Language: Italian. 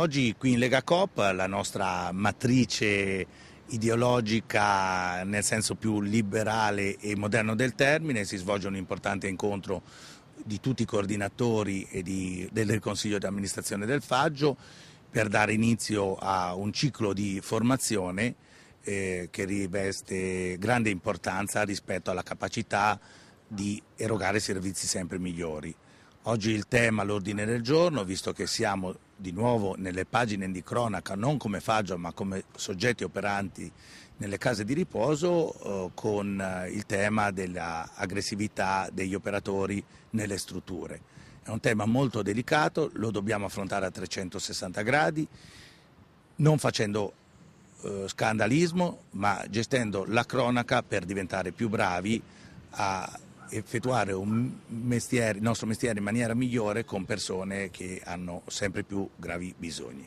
Oggi qui in Lega Coop la nostra matrice ideologica nel senso più liberale e moderno del termine si svolge un importante incontro di tutti i coordinatori e di, del Consiglio di amministrazione del Faggio per dare inizio a un ciclo di formazione eh, che riveste grande importanza rispetto alla capacità di erogare servizi sempre migliori. Oggi il tema, all'ordine del giorno, visto che siamo di nuovo nelle pagine di cronaca, non come faggio ma come soggetti operanti nelle case di riposo, eh, con eh, il tema dell'aggressività degli operatori nelle strutture. È un tema molto delicato, lo dobbiamo affrontare a 360 gradi, non facendo eh, scandalismo, ma gestendo la cronaca per diventare più bravi a effettuare mestiere, il nostro mestiere in maniera migliore con persone che hanno sempre più gravi bisogni.